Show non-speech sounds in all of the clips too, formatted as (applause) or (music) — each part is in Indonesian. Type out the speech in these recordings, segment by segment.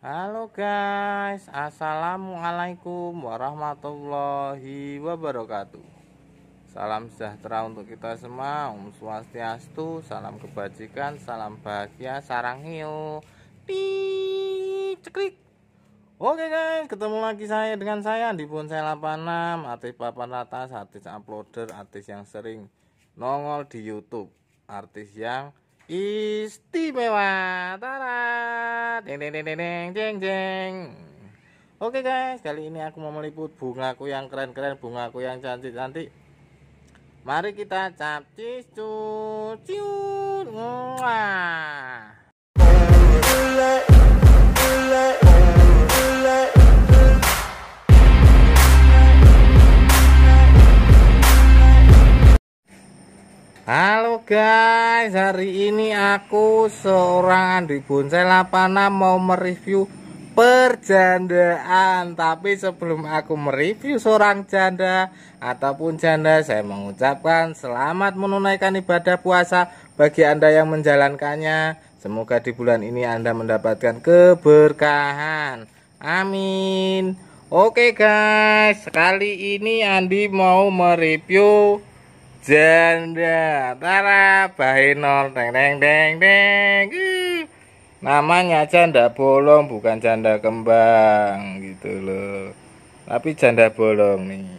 Halo guys, Assalamualaikum warahmatullahi wabarakatuh Salam sejahtera untuk kita semua, Om Swastiastu, salam kebajikan, salam bahagia, sarang hiu ceklik Oke guys, ketemu lagi saya dengan saya di Bonsai 86 Artis papan atas, artis uploader, artis yang sering nongol di Youtube Artis yang istimewa. Tara, deng deng deng deng deng deng Oke Oke guys, kali ini aku mau meliput bungaku yang keren-keren, bungaku yang cantik-cantik. Mari kita capcis cuciun. Wah. Halo guys, hari ini aku seorang Andi Bonsai Lapana mau mereview perjandaan Tapi sebelum aku mereview seorang janda ataupun janda Saya mengucapkan selamat menunaikan ibadah puasa bagi Anda yang menjalankannya Semoga di bulan ini Anda mendapatkan keberkahan Amin Oke guys, kali ini Andi mau mereview janda tara bahinol deng deng deng deng namanya janda bolong bukan janda kembang gitu loh tapi janda bolong nih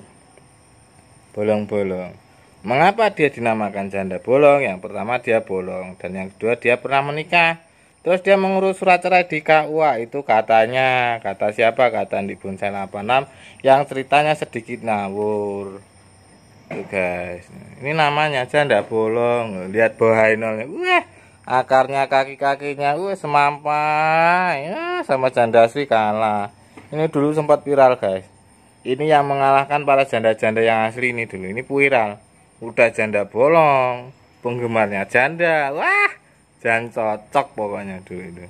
bolong-bolong mengapa dia dinamakan janda bolong yang pertama dia bolong dan yang kedua dia pernah menikah terus dia mengurus surat cerai di KUA itu katanya kata siapa kata di bonsai 86 yang ceritanya sedikit ngawur guys ini namanya aja ndak bolong lihat bohainolnya wah akarnya kaki-kakinya wah semampai ya, sama janda sih kalah ini dulu sempat viral guys ini yang mengalahkan para janda-janda yang asli ini dulu ini viral udah janda bolong penggemarnya janda wah jangan cocok pokoknya dulu itu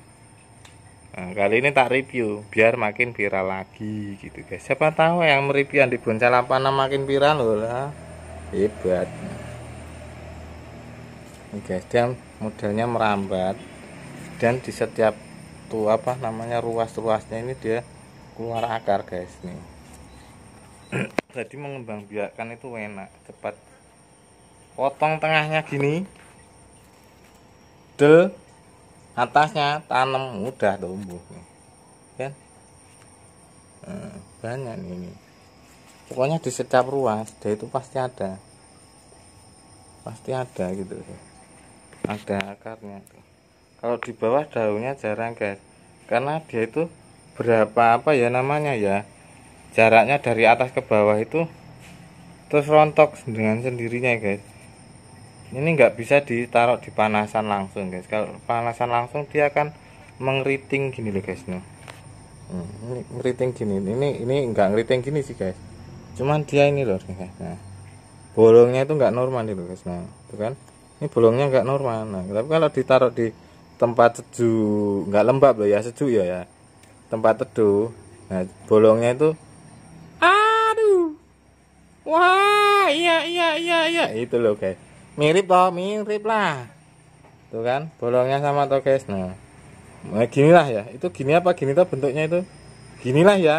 Nah, kali ini tak review biar makin viral lagi gitu guys. Siapa tahu yang mereview di Boncalapana makin viral loh lah hebat guys dan modelnya merambat dan di setiap tuh apa namanya ruas-ruasnya ini dia keluar akar guys nih (clears throat) jadi mengembang biakan itu enak cepat potong tengahnya gini del atasnya tanam mudah tumbuh kan nah, banyak ini pokoknya di setiap ruas dia itu pasti ada pasti ada gitu ada akarnya kalau di bawah daunnya jarang guys karena dia itu berapa apa ya namanya ya jaraknya dari atas ke bawah itu terus rontok dengan sendirinya guys ini nggak bisa ditaruh di panasan langsung guys kalau panasan langsung dia akan mengeriting gini loh guys nih hmm, ini ngeriting gini ini ini nggak ngeriting gini sih guys cuman dia ini loh nah bolongnya itu nggak normal itu guys nah itu kan ini bolongnya nggak normal nah tapi kalau ditaruh di tempat sejuk nggak lembab loh ya sejuk ya ya tempat teduh nah bolongnya itu aduh wah iya iya iya iya itu loh guys mirip loh mirip lah itu kan bolongnya sama tuh guys nah nah ginilah ya itu gini apa gini tuh bentuknya itu gini lah ya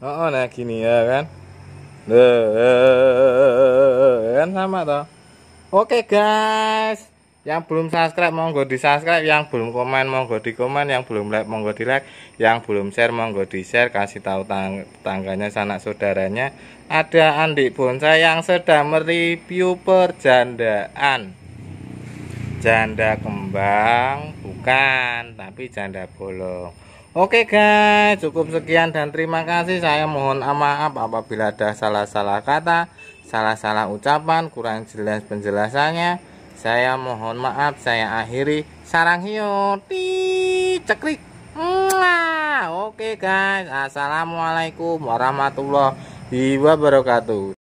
oh, oh nah gini ya kan kan sama toh oke guys yang belum subscribe monggo di subscribe yang belum komen monggo di komen yang belum like monggo di like yang belum share monggo di share kasih tahu tangganya sanak saudaranya ada Andi bonsai yang sedang mereview perjandaan janda kembang bukan tapi janda bolong Oke guys, cukup sekian dan terima kasih. Saya mohon maaf apabila ada salah-salah kata, salah-salah ucapan, kurang jelas penjelasannya. Saya mohon maaf, saya akhiri. Sarang hiu, ti cekrik. Oke guys, assalamualaikum warahmatullahi wabarakatuh.